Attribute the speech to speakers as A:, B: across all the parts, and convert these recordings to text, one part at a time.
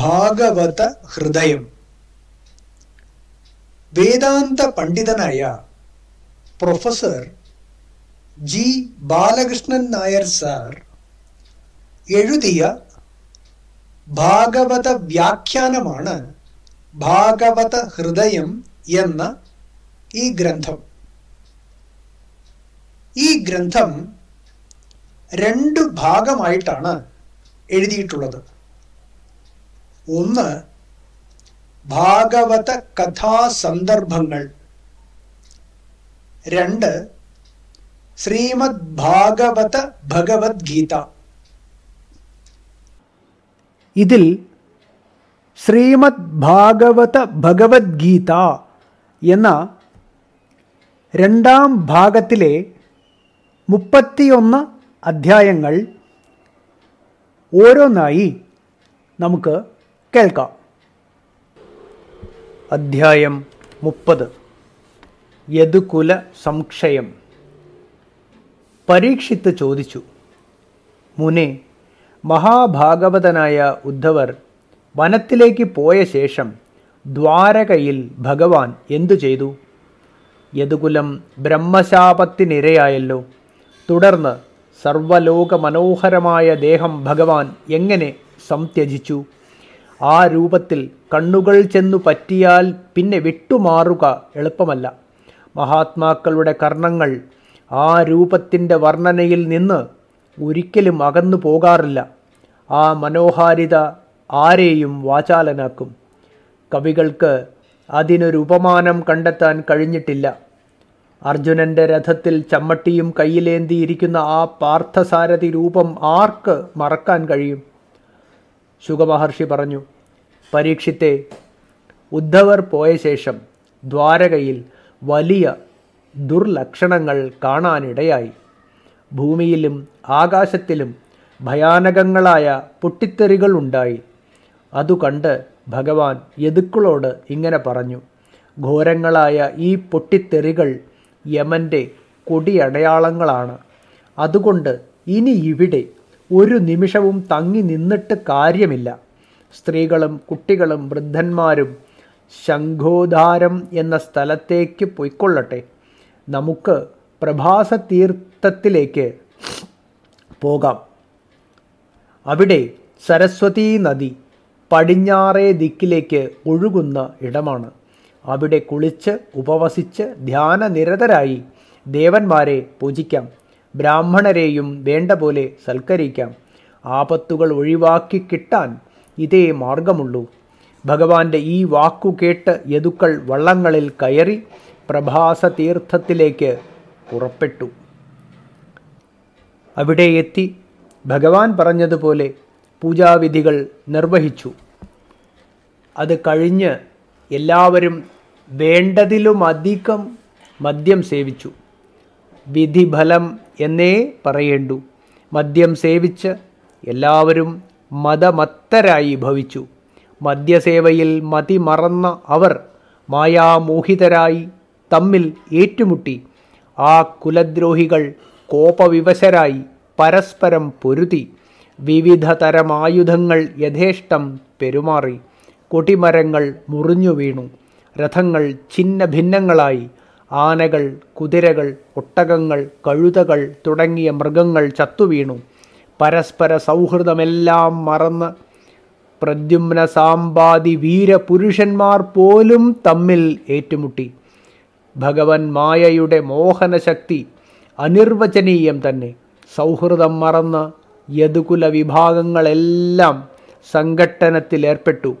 A: ഭാഗവത ഹൃദയം വേദാന്ത പണ്ഡിതനായ professor G Balakrishnan Nair sir എഴുതിയ ഭാഗവത വ്യാഖ്യാനമാണ് ഭാഗവത ഹൃദയം എന്ന ഈ ഗ്രന്ഥം ഈ ഗ്രന്ഥം രണ്ട് ഭാഗമായിട്ടാണ് എഴുതിയിട്ടുള്ളത് ഒന്ന് ഭാഗവത കഥാസന്ദർഭങ്ങൾ രണ്ട് ശ്രീമദ് ഭാഗവത ഭഗവത്ഗീത ഇതിൽ ശ്രീമദ് ഭാഗവത ഭഗവത്ഗീത എന്ന രണ്ടാം ഭാഗത്തിലെ മുപ്പത്തിയൊന്ന് അധ്യായങ്ങൾ ഓരോന്നായി നമുക്ക് കേൾക്കാം അധ്യായം മുപ്പത് യദുകുല സംക്ഷയം പരീക്ഷിത്ത് ചോദിച്ചു മുനെ മഹാഭാഗവതനായ ഉദ്ധവർ വനത്തിലേക്ക് പോയ ശേഷം ദ്വാരകയിൽ ഭഗവാൻ എന്തു ചെയ്തു യദുകുലം ബ്രഹ്മശാപത്തിനിരയായല്ലോ തുടർന്ന് സർവലോക മനോഹരമായ ദേഹം ഭഗവാൻ എങ്ങനെ സംത്യജിച്ചു ആ രൂപത്തിൽ കണ്ണുകൾ ചെന്നു പറ്റിയാൽ പിന്നെ വിട്ടുമാറുക എളുപ്പമല്ല മഹാത്മാക്കളുടെ കർണങ്ങൾ ആ രൂപത്തിൻ്റെ വർണ്ണനയിൽ നിന്ന് ഒരിക്കലും അകന്നു പോകാറില്ല ആ മനോഹാരിത ആരെയും വാചാലനാക്കും കവികൾക്ക് അതിനൊരു ഉപമാനം കണ്ടെത്താൻ കഴിഞ്ഞിട്ടില്ല അർജുനൻ്റെ രഥത്തിൽ ചമ്മട്ടിയും കയ്യിലേന്തിയിരിക്കുന്ന ആ പാർത്ഥസാരഥി രൂപം ആർക്ക് മറക്കാൻ കഴിയും ശുഗമഹർഷി പറഞ്ഞു പരീക്ഷിത്തെ ഉദ്ധവർ പോയ ശേഷം ദ്വാരകയിൽ വലിയ ദുർലക്ഷണങ്ങൾ കാണാനിടയായി ഭൂമിയിലും ആകാശത്തിലും ഭയാനകങ്ങളായ പൊട്ടിത്തെറികൾ ഉണ്ടായി അതു കണ്ട് ഭഗവാൻ യതുക്കളോട് ഇങ്ങനെ പറഞ്ഞു ഘോരങ്ങളായ ഈ പൊട്ടിത്തെറികൾ യമൻ്റെ കൊടിയടയാളങ്ങളാണ് അതുകൊണ്ട് ഇനി ഇവിടെ ഒരു നിമിഷവും തങ്ങി നിന്നിട്ട് കാര്യമില്ല സ്ത്രീകളും കുട്ടികളും വൃദ്ധന്മാരും ശംഖോധാരം എന്ന സ്ഥലത്തേക്ക് പൊയ്ക്കൊള്ളട്ടെ നമുക്ക് പ്രഭാസ തീർത്ഥത്തിലേക്ക് പോകാം അവിടെ സരസ്വതീ നദി പടിഞ്ഞാറേ ദിക്കിലേക്ക് ഒഴുകുന്ന ഇടമാണ് അവിടെ കുളിച്ച് ഉപവസിച്ച് ധ്യാനനിരതരായി ദേവന്മാരെ പൂജിക്കാം ബ്രാഹ്മണരെയും വേണ്ട പോലെ സൽക്കരിക്കാം ആപത്തുകൾ ഒഴിവാക്കി കിട്ടാൻ ഇതേ മാർഗമുള്ളൂ ഭഗവാന്റെ ഈ വാക്കു കേട്ട് യദുക്കൾ വള്ളങ്ങളിൽ കയറി പ്രഭാസതീർത്ഥത്തിലേക്ക് പുറപ്പെട്ടു അവിടെ എത്തി ഭഗവാൻ പറഞ്ഞതുപോലെ പൂജാവിധികൾ നിർവഹിച്ചു അത് കഴിഞ്ഞ് എല്ലാവരും വേണ്ടതിലുമധികം മദ്യം സേവിച്ചു വിധിഫലം എന്നേ പറയേണ്ടു മദ്യം സേവിച്ച് എല്ലാവരും മതമത്തരായി ഭവിച്ചു മദ്യസേവയിൽ മറന്ന അവർ മായാമോഹിതരായി തമ്മിൽ ഏറ്റുമുട്ടി ആ കുലദ്രോഹികൾ കോപവിവശരായി പരസ്പരം പൊരുതി വിവിധ തരമായുധങ്ങൾ ആയുധങ്ങൾ യഥേഷ്ടം പെരുമാറി കൊടിമരങ്ങൾ മുറിഞ്ഞു വീണു രഥങ്ങൾ ചിന്ന ഭിന്നങ്ങളായി ആനകൾ കുതിരകൾ ഒട്ടകങ്ങൾ കഴുതകൾ തുടങ്ങിയ മൃഗങ്ങൾ ചത്തുവീണു പരസ്പര സൗഹൃദമെല്ലാം മറന്ന് പ്രദ്യുമ്ന സാമ്പാതി വീരപുരുഷന്മാർ പോലും തമ്മിൽ ഏറ്റുമുട്ടി ഭഗവൻ മായയുടെ മോഹനശക്തി അനിർവചനീയം തന്നെ സൗഹൃദം മറന്ന് യദുകുല വിഭാഗങ്ങളെല്ലാം സങ്കട്ടനത്തിലേർപ്പെട്ടു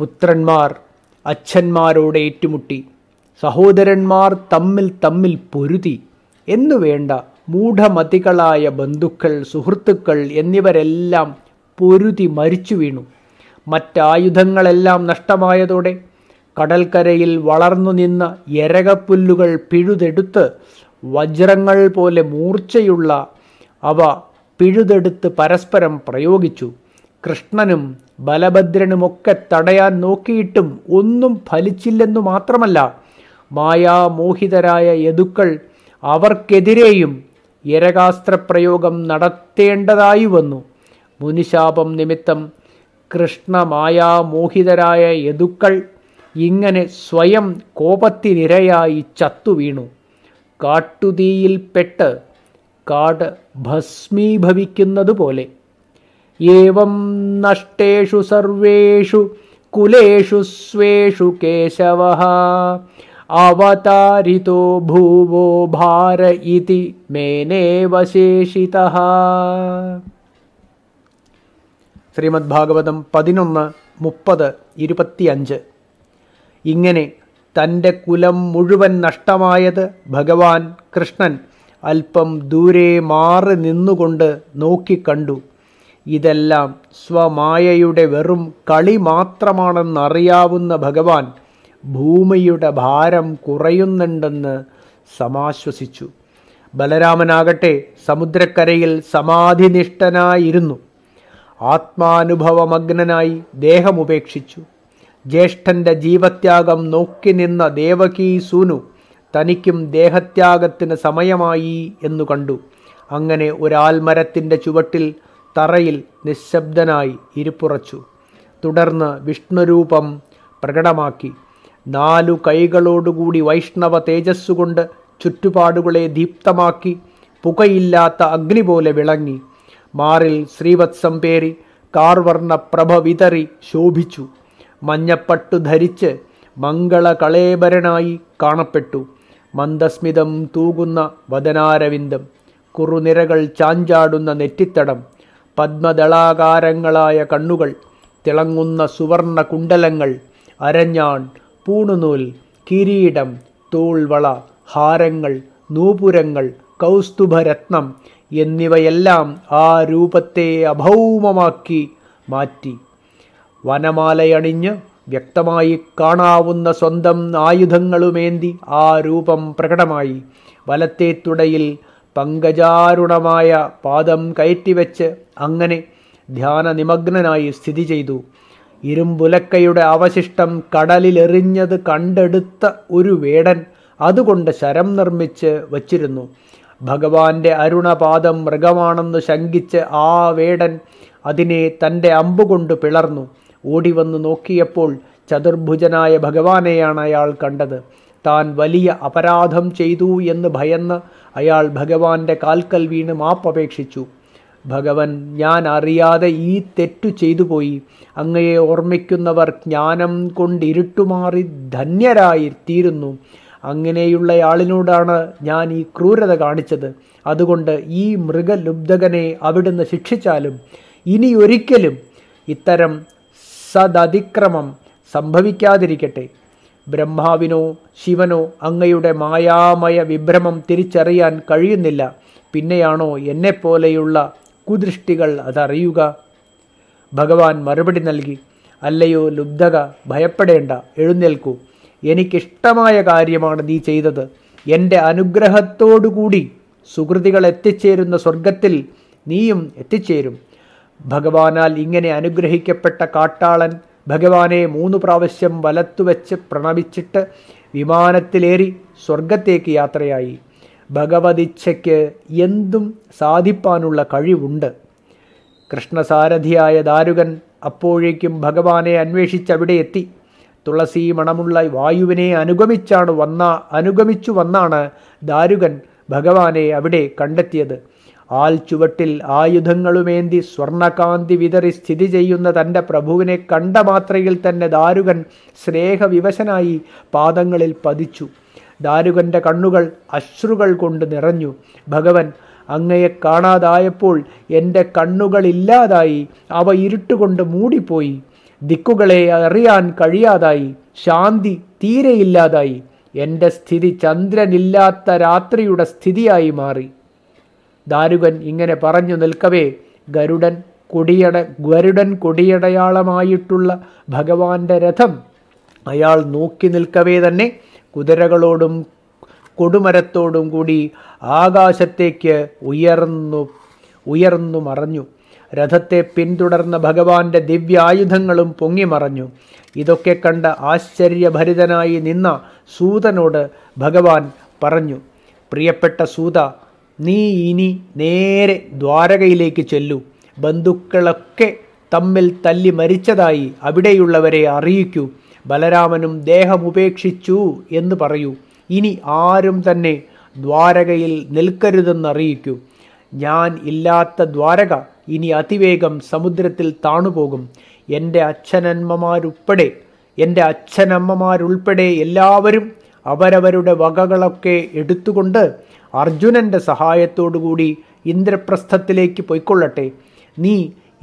A: പുത്രന്മാർ അച്ഛന്മാരോട് ഏറ്റുമുട്ടി സഹോദരന്മാർ തമ്മിൽ തമ്മിൽ പൊരുതി എന്നുവേണ്ട മൂഢമതികളായ ബന്ധുക്കൾ സുഹൃത്തുക്കൾ എന്നിവരെല്ലാം പൊരുതി മരിച്ചു വീണു മറ്റായുധങ്ങളെല്ലാം നഷ്ടമായതോടെ കടൽക്കരയിൽ വളർന്നു നിന്ന എരകപ്പുല്ലുകൾ പിഴുതെടുത്ത് വജ്രങ്ങൾ പോലെ മൂർച്ചയുള്ള അവ പിഴുതെടുത്ത് പരസ്പരം പ്രയോഗിച്ചു കൃഷ്ണനും ബലഭദ്രനുമൊക്കെ തടയാൻ നോക്കിയിട്ടും ഒന്നും ഫലിച്ചില്ലെന്നു മാത്രമല്ല മായാമോഹിതരായ യദുക്കൾ അവർക്കെതിരെയും യരകാസ്ത്രപ്രയോഗം നടത്തേണ്ടതായി വന്നു മുനിശാപം നിമിത്തം കൃഷ്ണമായാമോഹിതരായ യദുക്കൾ ഇങ്ങനെ സ്വയം കോപത്തിനിരയായി ചത്തുവീണു കാട്ടുതീയിൽപ്പെട്ട് കാട് ഭസ്മീഭവിക്കുന്നതുപോലെ ഏവം നഷ്ടേഷു സർവേഷു കുലേഷു സ്വേഷു കേശവ अवतारितो ഭൂവോ ഭാര ഇതി മേനേവശേഷിതഃ ശ്രീമദ് ഭാഗവതം പതിനൊന്ന് മുപ്പത് ഇരുപത്തിയഞ്ച് ഇങ്ങനെ തൻ്റെ കുലം മുഴുവൻ നഷ്ടമായത് ഭഗവാൻ കൃഷ്ണൻ അല്പം ദൂരെ മാറി നിന്നുകൊണ്ട് നോക്കിക്കണ്ടു ഇതെല്ലാം സ്വമായയുടെ വെറും കളി മാത്രമാണെന്നറിയാവുന്ന ഭഗവാൻ ഭൂമിയുടെ ഭാരം കുറയുന്നുണ്ടെന്ന് സമാശ്വസിച്ചു ബലരാമനാകട്ടെ സമുദ്രക്കരയിൽ സമാധിനിഷ്ഠനായിരുന്നു ആത്മാനുഭവമഗ്നനായി ദേഹമുപേക്ഷിച്ചു ജ്യേഷ്ഠൻ്റെ ജീവത്യാഗം നോക്കി നിന്ന ദേവകീ സൂനു തനിക്കും ദേഹത്യാഗത്തിന് സമയമായി എന്നു കണ്ടു അങ്ങനെ ഒരാൽമരത്തിൻ്റെ ചുവട്ടിൽ തറയിൽ നിശബ്ദനായി ഇരിപ്പുറച്ചു തുടർന്ന് വിഷ്ണുരൂപം പ്രകടമാക്കി നാലു കൈകളോടുകൂടി വൈഷ്ണവ തേജസ്സുകൊണ്ട് ചുറ്റുപാടുകളെ ദീപ്തമാക്കി പുകയില്ലാത്ത അഗ്നി പോലെ വിളങ്ങി മാറിൽ ശ്രീവത്സം പേരി കാർവർണ പ്രഭ വിതറി ശോഭിച്ചു മഞ്ഞപ്പട്ടു ധരിച്ച് മംഗള കളേബരനായി കാണപ്പെട്ടു മന്ദസ്മിതം തൂകുന്ന വദനാരവിന്ദം കുറുനിരകൾ ചാഞ്ചാടുന്ന നെറ്റിത്തടം പത്മദളാകാരങ്ങളായ കണ്ണുകൾ തിളങ്ങുന്ന സുവർണ കുണ്ടലങ്ങൾ അരഞ്ഞാൺ പൂണുനൂൽ കിരീടം തോൾവള ഹാരങ്ങൾ നൂപുരങ്ങൾ കൗസ്തുഭരത്നം എന്നിവയെല്ലാം ആ രൂപത്തെ അഭൗമമാക്കി മാറ്റി വനമാലയണിഞ്ഞ് വ്യക്തമായി കാണാവുന്ന സ്വന്തം ആയുധങ്ങളുമേന്തി ആ രൂപം പ്രകടമായി വലത്തെ തുടയിൽ പങ്കജാരുണമായ പാദം കയറ്റിവെച്ച് അങ്ങനെ ധ്യാനനിമഗ്നനായി സ്ഥിതി ചെയ്തു ഇരുമ്പുലക്കയുടെ അവശിഷ്ടം കടലിലെറിഞ്ഞത് കണ്ടെടുത്ത ഒരു വേടൻ അതുകൊണ്ട് ശരം നിർമ്മിച്ച് വച്ചിരുന്നു ഭഗവാന്റെ അരുണപാദം മൃഗമാണെന്ന് ശങ്കിച്ച് ആ വേടൻ അതിനെ തൻ്റെ അമ്പുകൊണ്ട് പിളർന്നു ഓടിവന്ന് നോക്കിയപ്പോൾ ചതുർഭുജനായ ഭഗവാനെയാണ് അയാൾ കണ്ടത് താൻ വലിയ അപരാധം ചെയ്തു എന്ന് ഭയന്ന് അയാൾ ഭഗവാന്റെ കാൽക്കൽ വീണ് മാപ്പപേക്ഷിച്ചു ഭഗവൻ ഞാൻ അറിയാതെ ഈ തെറ്റു ചെയ്തു പോയി അങ്ങയെ ഓർമ്മിക്കുന്നവർ ജ്ഞാനം കൊണ്ട് ധന്യരായി തീരുന്നു അങ്ങനെയുള്ള ആളിനോടാണ് ഞാൻ ഈ ക്രൂരത കാണിച്ചത് അതുകൊണ്ട് ഈ മൃഗലുബ്ധകനെ അവിടുന്ന് ശിക്ഷിച്ചാലും ഇനി ഒരിക്കലും ഇത്തരം സദതിക്രമം സംഭവിക്കാതിരിക്കട്ടെ ബ്രഹ്മാവിനോ ശിവനോ അങ്ങയുടെ മായാമയ വിഭ്രമം തിരിച്ചറിയാൻ കഴിയുന്നില്ല പിന്നെയാണോ എന്നെപ്പോലെയുള്ള കുദൃഷ്ടികൾ അതറിയുക ഭഗവാൻ മറുപടി നൽകി അല്ലയോ ലുബ്ധക ഭയപ്പെടേണ്ട എഴുന്നേൽക്കൂ എനിക്കിഷ്ടമായ കാര്യമാണ് നീ ചെയ്തത് എൻ്റെ അനുഗ്രഹത്തോടുകൂടി സുഹൃതികൾ എത്തിച്ചേരുന്ന സ്വർഗത്തിൽ നീയും എത്തിച്ചേരും ഭഗവാനാൽ ഇങ്ങനെ അനുഗ്രഹിക്കപ്പെട്ട കാട്ടാളൻ ഭഗവാനെ മൂന്ന് പ്രാവശ്യം വലത്തുവെച്ച് പ്രണമിച്ചിട്ട് വിമാനത്തിലേറി സ്വർഗത്തേക്ക് യാത്രയായി ഭഗവതിച്ഛയ്ക്ക് എന്തും സാധിപ്പാനുള്ള കഴിവുണ്ട് കൃഷ്ണസാരഥിയായ ദാരുകൻ അപ്പോഴേക്കും ഭഗവാനെ അന്വേഷിച്ചവിടെ എത്തി തുളസി മണമുള്ള വായുവിനെ അനുഗമിച്ചാണ് വന്ന അനുഗമിച്ചു വന്നാണ് ദാരുകൻ ഭഗവാനെ അവിടെ കണ്ടെത്തിയത് ആൽ ചുവട്ടിൽ ആയുധങ്ങളുമേന്തി സ്വർണകാന്തി വിതറി സ്ഥിതി ചെയ്യുന്ന തൻ്റെ പ്രഭുവിനെ കണ്ട മാത്രയിൽ തന്നെ ദാരുകൻ സ്നേഹവിവശനായി പാദങ്ങളിൽ പതിച്ചു ദാരുകൻ്റെ കണ്ണുകൾ അശ്രുകൾ കൊണ്ട് നിറഞ്ഞു ഭഗവൻ അങ്ങയെ കാണാതായപ്പോൾ എൻ്റെ കണ്ണുകളില്ലാതായി അവ ഇരുട്ടുകൊണ്ട് മൂടിപ്പോയി ദിക്കുകളെ അറിയാൻ കഴിയാതായി ശാന്തി തീരെയില്ലാതായി എൻ്റെ സ്ഥിതി ചന്ദ്രനില്ലാത്ത രാത്രിയുടെ സ്ഥിതിയായി മാറി ദാരുകൻ ഇങ്ങനെ പറഞ്ഞു നിൽക്കവേ ഗരുഡൻ കൊടിയട ഗരുഡൻ കൊടിയടയാളമായിട്ടുള്ള ഭഗവാന്റെ രഥം അയാൾ നോക്കി നിൽക്കവേ തന്നെ കുതിരകളോടും കൊടുമരത്തോടും കൂടി ആകാശത്തേക്ക് ഉയർന്നു ഉയർന്നു മറഞ്ഞു രഥത്തെ പിന്തുടർന്ന ഭഗവാന്റെ ദിവ്യായുധങ്ങളും പൊങ്ങിമറഞ്ഞു ഇതൊക്കെ കണ്ട ആശ്ചര്യഭരിതനായി നിന്ന സൂതനോട് ഭഗവാൻ പറഞ്ഞു പ്രിയപ്പെട്ട സൂത നീ ഇനി നേരെ ദ്വാരകയിലേക്ക് ചെല്ലു ബന്ധുക്കളൊക്കെ തമ്മിൽ തല്ലി മരിച്ചതായി അവിടെയുള്ളവരെ അറിയിക്കൂ ബലരാമനും ദേഹമുപേക്ഷിച്ചു എന്ന് പറയൂ ഇനി ആരും തന്നെ ദ്വാരകയിൽ നിൽക്കരുതെന്നറിയിക്കൂ ഞാൻ ഇല്ലാത്ത ദ്വാരക ഇനി അതിവേഗം സമുദ്രത്തിൽ താണുപോകും എൻ്റെ അച്ഛനന്മമാരുൾപ്പെടെ എൻ്റെ അച്ഛനമ്മമാരുൾപ്പെടെ എല്ലാവരും അവരവരുടെ വകകളൊക്കെ എടുത്തുകൊണ്ട് അർജുനൻ്റെ സഹായത്തോടുകൂടി ഇന്ദ്രപ്രസ്ഥത്തിലേക്ക് പൊയ്ക്കൊള്ളട്ടെ നീ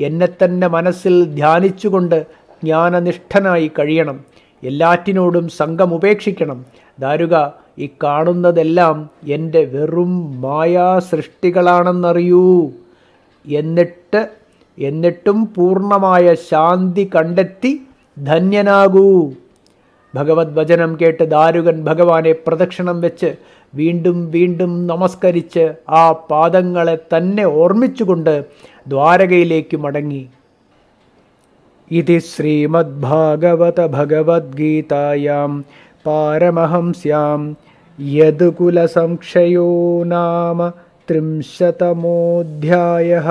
A: എന്നെ തന്നെ മനസ്സിൽ ധ്യാനിച്ചുകൊണ്ട് ജ്ഞാനനിഷ്ഠനായി കഴിയണം എല്ലാറ്റിനോടും സംഘം ഉപേക്ഷിക്കണം ദാരുക ഈ കാണുന്നതെല്ലാം എൻ്റെ വെറും മായാ സൃഷ്ടികളാണെന്നറിയൂ എന്നിട്ട് എന്നിട്ടും പൂർണ്ണമായ ശാന്തി കണ്ടെത്തി ധന്യനാകൂ ഭഗവത് വചനം കേട്ട് ദാരുകൻ ഭഗവാനെ പ്രദക്ഷിണം വെച്ച് വീണ്ടും വീണ്ടും നമസ്കരിച്ച് ആ പാദങ്ങളെ തന്നെ ഓർമ്മിച്ചുകൊണ്ട് ദ്വാരകയിലേക്ക് മടങ്ങി इति श्रीमद्भागवतभगवद्गीतायां पारमहंस्यां यदुकुलसंक्षयो नाम त्रिंशतमोऽध्यायः